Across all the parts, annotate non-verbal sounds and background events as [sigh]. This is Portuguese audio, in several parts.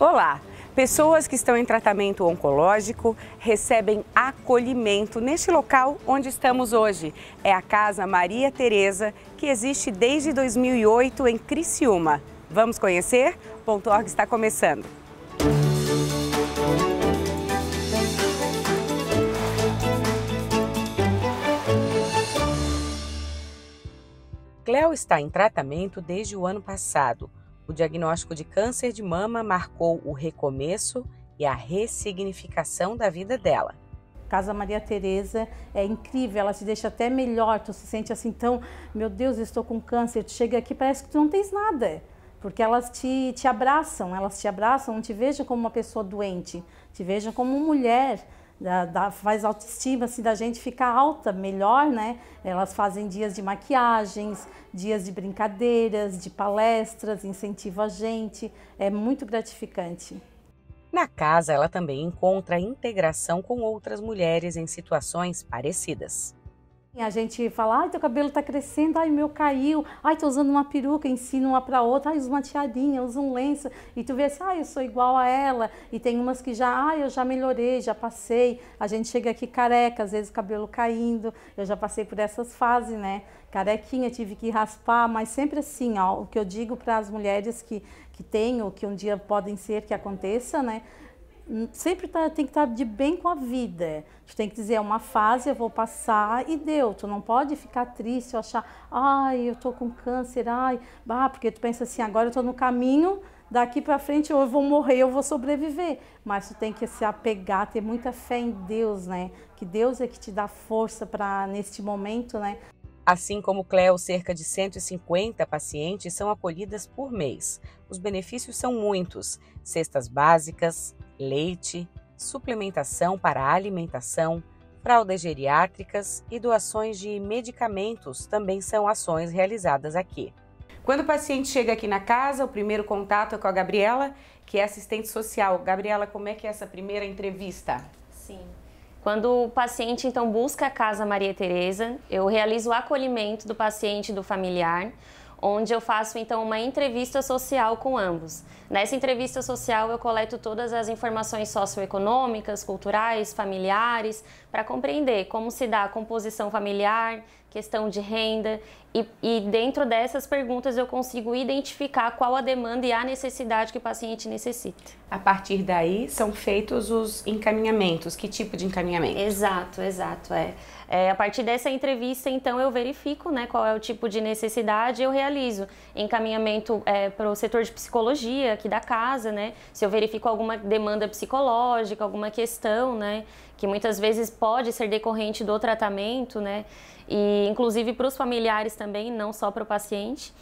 Olá! Pessoas que estão em tratamento oncológico recebem acolhimento neste local onde estamos hoje. É a Casa Maria Tereza, que existe desde 2008 em Criciúma. Vamos conhecer? Ponto Org está começando. Cléo está em tratamento desde o ano passado. O diagnóstico de câncer de mama marcou o recomeço e a ressignificação da vida dela. Casa Maria Tereza é incrível, ela te deixa até melhor, tu se sente assim tão, meu Deus, estou com câncer, tu chega aqui parece que tu não tens nada, porque elas te, te abraçam, elas te abraçam, não te vejam como uma pessoa doente, te vejam como mulher, da, da, faz autoestima assim, da gente ficar alta, melhor, né? Elas fazem dias de maquiagens, dias de brincadeiras, de palestras, incentiva a gente, é muito gratificante. Na casa, ela também encontra integração com outras mulheres em situações parecidas. A gente fala, ai, teu cabelo está crescendo, ai, meu caiu, ai, tô usando uma peruca, ensina uma para outra, ai, usa uma tiarinha, usa um lenço, e tu vê assim, ai, eu sou igual a ela, e tem umas que já, ai, eu já melhorei, já passei, a gente chega aqui careca, às vezes o cabelo caindo, eu já passei por essas fases, né? Carequinha, tive que raspar, mas sempre assim, ó, o que eu digo para as mulheres que, que têm ou que um dia podem ser que aconteça, né? sempre tá, tem que estar tá de bem com a vida. Tu tem que dizer, é uma fase, eu vou passar e deu. Tu não pode ficar triste, achar, ai, eu tô com câncer, ai, bah, porque tu pensa assim, agora eu tô no caminho, daqui para frente eu vou morrer, eu vou sobreviver. Mas tu tem que se apegar, ter muita fé em Deus, né? Que Deus é que te dá força para neste momento, né? Assim como Cleo, cerca de 150 pacientes são acolhidas por mês. Os benefícios são muitos: cestas básicas, leite, suplementação para alimentação, fraldas geriátricas e doações de medicamentos também são ações realizadas aqui. Quando o paciente chega aqui na casa, o primeiro contato é com a Gabriela, que é assistente social. Gabriela, como é que é essa primeira entrevista? Sim. Quando o paciente então busca a casa Maria Teresa, eu realizo o acolhimento do paciente e do familiar, onde eu faço então uma entrevista social com ambos. Nessa entrevista social eu coleto todas as informações socioeconômicas, culturais, familiares, para compreender como se dá a composição familiar, questão de renda, e, e, dentro dessas perguntas eu consigo identificar qual a demanda e a necessidade que o paciente necessita. A partir daí são feitos os encaminhamentos. Que tipo de encaminhamento? Exato, exato. É. é a partir dessa entrevista, então, eu verifico né, qual é o tipo de necessidade eu realizo. Encaminhamento é, para o setor de psicologia aqui da casa, né? Se eu verifico alguma demanda psicológica, alguma questão, né? Que muitas vezes pode ser decorrente do tratamento, né? E inclusive para os familiares também, não só para o paciente.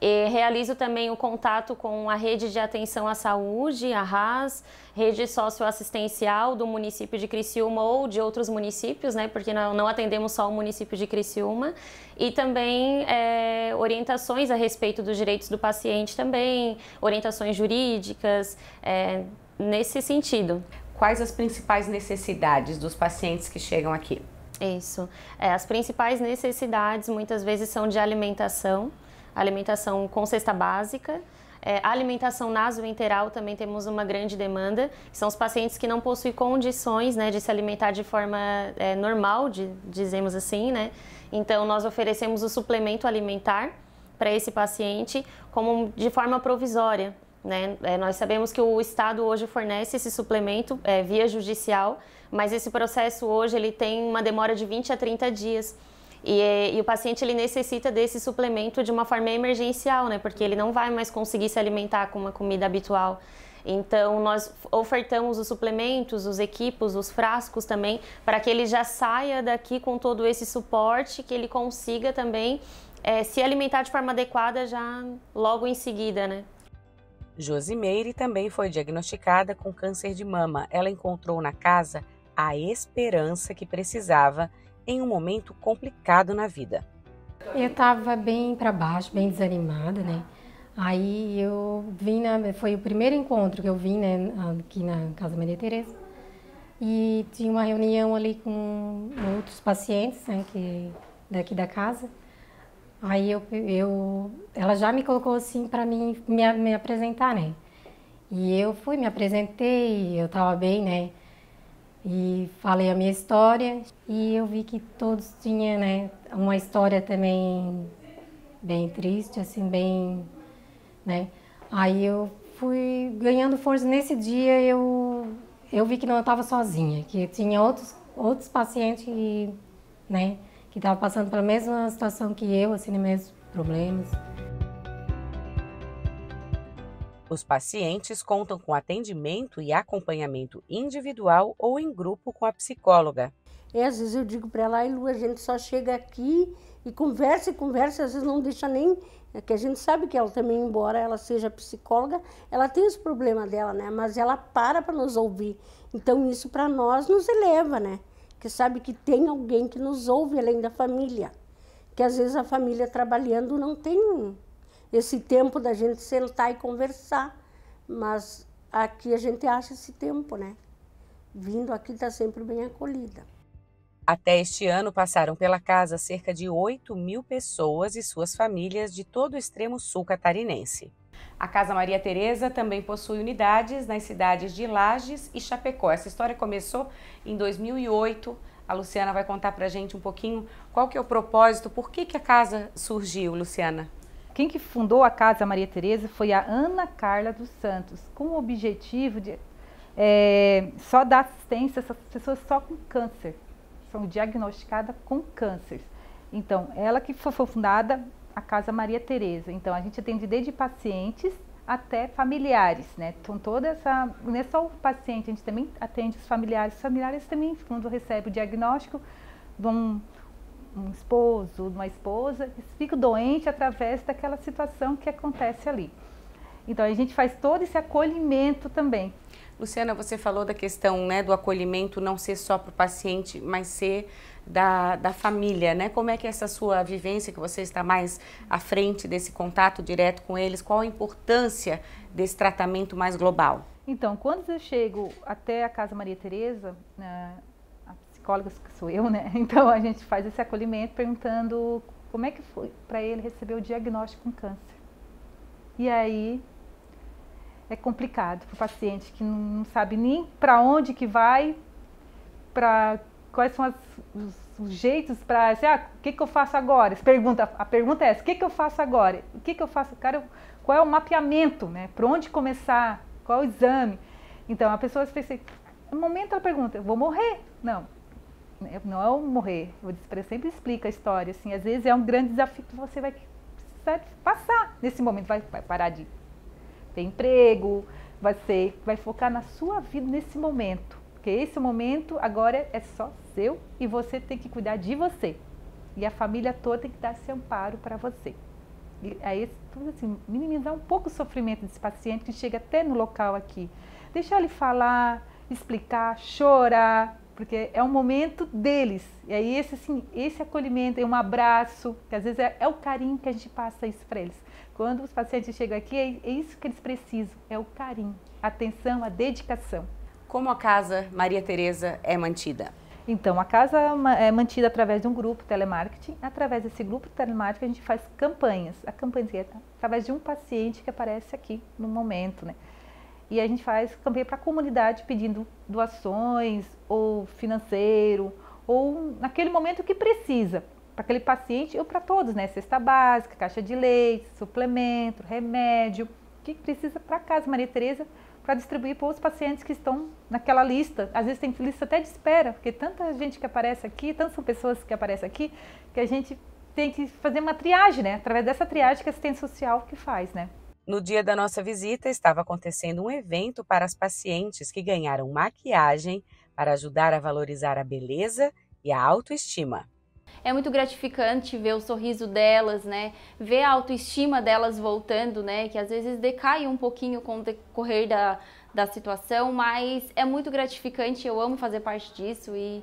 E realizo também o contato com a Rede de Atenção à Saúde, a RAS, Rede Socioassistencial do município de Criciúma ou de outros municípios, né, porque não, atendemos só o município de Criciúma, e também é, orientações a respeito dos direitos do paciente também, orientações jurídicas, é, nesse sentido quais as principais necessidades dos pacientes que chegam aqui? Isso. É, as principais necessidades muitas vezes são de alimentação, alimentação com cesta básica. É, alimentação nasoenteral também temos uma grande demanda. São os pacientes que não possuem condições né, de se alimentar de forma é, normal, de, dizemos assim, né? Então, nós oferecemos o suplemento alimentar para esse paciente como de forma provisória, né? É, nós sabemos que o Estado hoje fornece esse suplemento é, via judicial, mas esse processo hoje ele tem uma demora de 20 a 30 dias. E, é, e, o paciente ele necessita desse suplemento de uma forma emergencial, né? Porque ele não vai mais conseguir se alimentar com uma comida habitual. Então nós ofertamos os suplementos, os equipos, os frascos também, para que ele já saia daqui com todo esse suporte, que ele consiga também é, se alimentar de forma adequada já logo em seguida, né? Josimeire também foi diagnosticada com câncer de mama. Ela encontrou na casa a esperança que precisava em um momento complicado na vida. Eu estava bem para baixo, bem desanimada, né? Aí eu vim na, foi o primeiro encontro que eu vim, né, aqui na Casa Maria Teresa. E tinha uma reunião ali com outros pacientes, né, que daqui da casa. Aí eu, eu ela já me colocou assim para mim me, me apresentar, né? E eu fui, me apresentei, eu tava bem, né? E falei a minha história e eu vi que todos tinham, né, uma história também bem triste, assim, bem, né? Aí eu fui ganhando força nesse dia, eu eu vi que não estava sozinha, que tinha outros outros pacientes, né, que estava passando pela mesma situação que eu, assim, né, mesmos problemas. Os pacientes contam com atendimento e acompanhamento individual ou em grupo com a psicóloga. É, às vezes eu digo para ela, Lu, a gente só chega aqui e conversa e conversa, às vezes não deixa nem. É que a gente sabe que ela também, embora ela seja psicóloga, ela tem os problemas dela, né? Mas ela para para nos ouvir. Então isso para nós nos eleva, né? que sabe que tem alguém que nos ouve além da família. Que às vezes a família trabalhando não tem esse tempo da gente sentar e conversar, mas aqui a gente acha esse tempo, né? Vindo aqui está sempre bem acolhida. Até este ano passaram pela casa cerca de 8 mil pessoas e suas famílias de todo o extremo sul catarinense. A Casa Maria Tereza também possui unidades nas cidades de Lages e Chapecó. Essa história começou em 2008. A Luciana vai contar para a gente um pouquinho qual que é o propósito, por que, que a casa surgiu, Luciana? Quem que fundou a Casa Maria Tereza foi a Ana Carla dos Santos, com o objetivo de é, só dar assistência a essas pessoas só com câncer. São diagnosticadas com câncer. Então, ela que foi fundada a Casa Maria Tereza. Então a gente atende desde pacientes até familiares, né? Então toda essa, não é só o paciente, a gente também atende os familiares. Os familiares também, quando recebem o diagnóstico de um, esposo, de uma esposa, ficam doentes através daquela situação que acontece ali. Então a gente faz todo esse acolhimento também. Luciana, você falou da questão né, do acolhimento não ser só para o paciente, mas ser da, da família, né? Como é que é essa sua vivência, que você está mais à frente desse contato direto com eles, qual a importância desse tratamento mais global? Então, quando eu chego até a Casa Maria Tereza, né, a psicóloga que sou eu, né? [laughs] Então a gente faz esse acolhimento perguntando como é que foi para ele receber o diagnóstico com câncer. E aí é complicado para o paciente que não sabe nem para onde que vai, para quais são as, os, os, jeitos para assim, ah, o que, que eu faço agora? pergunta, a pergunta é essa, o que, que eu faço agora? O que, que eu faço? Cara, qual é o mapeamento, né? Para onde começar? Qual é o exame? Então, a pessoa pensa, assim, no momento ela pergunta, eu vou morrer? Não, não é o morrer. sempre explica a história, assim, às vezes é um grande desafio que você vai precisar passar nesse momento, vai, vai parar de ter emprego, vai, ser, vai focar na sua vida nesse momento porque esse momento agora é só seu e você tem que cuidar de você. E a família toda tem que dar esse amparo para você. E aí, é tudo assim, minimizar um pouco o sofrimento desse paciente que chega até no local aqui. Deixar ele falar, explicar, chorar, porque é um momento deles. E aí esse assim, esse acolhimento, é um abraço, que às vezes é, é, o carinho que a gente passa isso para eles. Quando os pacientes chegam aqui, é, é isso que eles precisam, é o carinho, a atenção, a dedicação. Como a Casa Maria Tereza é mantida? Então, a casa é mantida através de um grupo telemarketing. Através desse grupo telemarketing, a gente faz campanhas. A campanha é através de um paciente que aparece aqui no momento, né? E a gente faz campanha para a comunidade pedindo doações ou financeiro ou naquele momento que precisa, para aquele paciente ou para todos, né? Cesta básica, caixa de leite, suplemento, remédio, o que precisa para a Casa Maria Teresa para distribuir para os pacientes que estão naquela lista. Às vezes tem lista até de espera, porque tanta gente que aparece aqui, tantas são pessoas que aparecem aqui, que a gente tem que fazer uma triagem, né? Através dessa triagem que a assistência social que faz, né? No dia da nossa visita, estava acontecendo um evento para as pacientes que ganharam maquiagem para ajudar a valorizar a beleza e a autoestima é muito gratificante ver o sorriso delas, né? Ver a autoestima delas voltando, né? Que às vezes decai um pouquinho com o decorrer da, da situação, mas é muito gratificante, eu amo fazer parte disso e,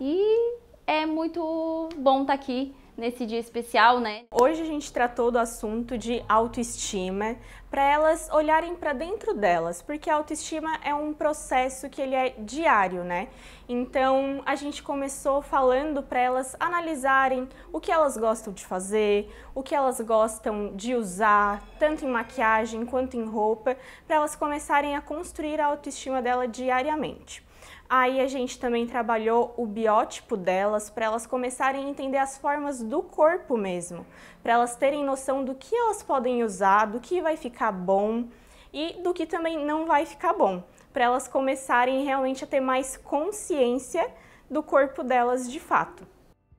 e é muito bom estar tá aqui nesse dia especial, né? Hoje a gente tratou do assunto de autoestima para elas olharem para dentro delas, porque a autoestima é um processo que ele é diário, né? Então a gente começou falando para elas analisarem o que elas gostam de fazer, o que elas gostam de usar, tanto em maquiagem quanto em roupa, para elas começarem a construir a autoestima dela diariamente. Aí a gente também trabalhou o biótipo delas para elas começarem a entender as formas do corpo mesmo, para elas terem noção do que elas podem usar, do que vai ficar bom e do que também não vai ficar bom, para elas começarem realmente a ter mais consciência do corpo delas de fato.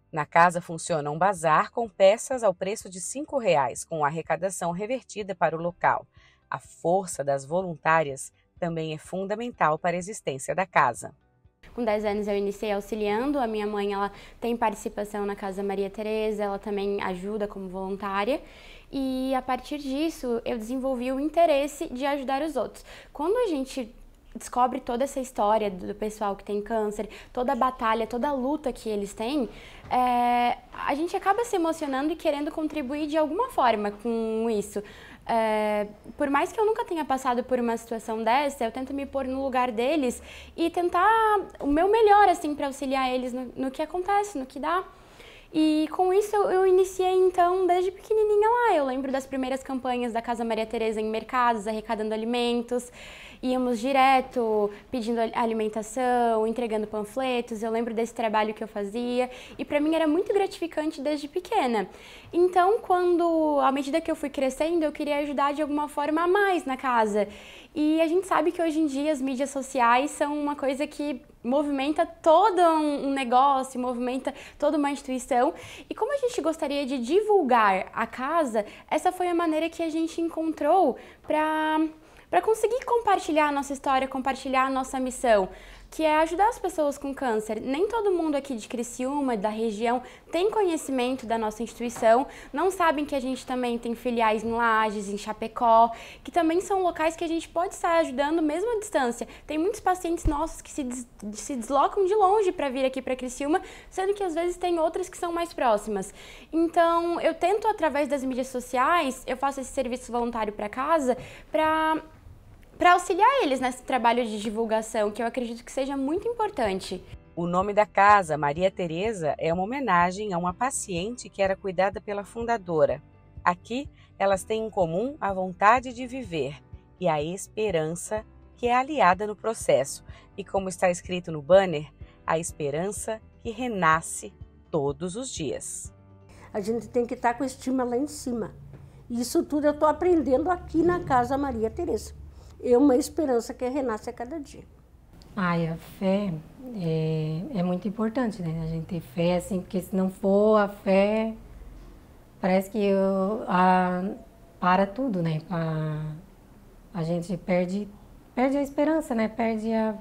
Na casa funciona um bazar com peças ao preço de R$ reais, com a arrecadação revertida para o local. A força das voluntárias também é fundamental para a existência da casa. Com 10 anos eu iniciei auxiliando, a minha mãe ela tem participação na Casa Maria Teresa, ela também ajuda como voluntária. E a partir disso eu desenvolvi o interesse de ajudar os outros. Quando a gente descobre toda essa história do pessoal que tem câncer, toda a batalha, toda a luta que eles têm, é, a gente acaba se emocionando e querendo contribuir de alguma forma com isso. É, por mais que eu nunca tenha passado por uma situação dessa, eu tento me pôr no lugar deles e tentar o meu melhor, assim, para auxiliar eles no, no que acontece, no que dá. E com isso eu iniciei então desde pequenininha lá. Eu lembro das primeiras campanhas da Casa Maria Teresa em mercados, arrecadando alimentos íamos direto pedindo alimentação, entregando panfletos. Eu lembro desse trabalho que eu fazia e para mim era muito gratificante desde pequena. Então, quando à medida que eu fui crescendo, eu queria ajudar de alguma forma a mais na casa. E a gente sabe que hoje em dia as mídias sociais são uma coisa que movimenta todo um negócio, movimenta toda uma instituição. E como a gente gostaria de divulgar a casa, essa foi a maneira que a gente encontrou para para conseguir compartilhar a nossa história, compartilhar a nossa missão, que é ajudar as pessoas com câncer. Nem todo mundo aqui de Criciúma, da região, tem conhecimento da nossa instituição, não sabem que a gente também tem filiais em Lages, em Chapecó, que também são locais que a gente pode estar ajudando mesmo à distância. Tem muitos pacientes nossos que se, des se deslocam de longe para vir aqui para Criciúma, sendo que às vezes tem outras que são mais próximas. Então, eu tento através das mídias sociais, eu faço esse serviço voluntário para casa, para para auxiliar eles nesse trabalho de divulgação, que eu acredito que seja muito importante. O nome da casa, Maria Teresa, é uma homenagem a uma paciente que era cuidada pela fundadora. Aqui, elas têm em comum a vontade de viver e a esperança que é aliada no processo. E como está escrito no banner, a esperança que renasce todos os dias. A gente tem que estar tá com estima lá em cima. Isso tudo eu estou aprendendo aqui na casa Maria Teresa e uma esperança que renasce a cada dia. Ai, a fé é, é muito importante, né? A gente ter fé, assim, porque se não for a fé, parece que eu, a, para tudo, né? A, a gente perde, perde a esperança, né? Perde a,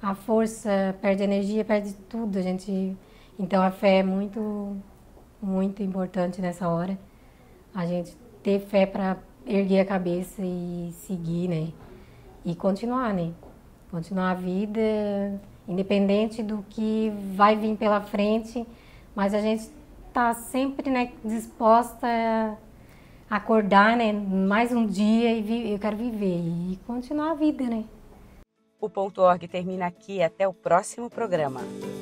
a força, perde a energia, perde tudo. A gente, então a fé é muito, muito importante nessa hora. A gente ter fé para erguer a cabeça e seguir, né? E continuar, né? Continuar a vida, independente do que vai vir pela frente, mas a gente tá sempre né, disposta a acordar, né? Mais um dia e eu quero viver e continuar a vida, né? O ponto org termina aqui até o próximo programa.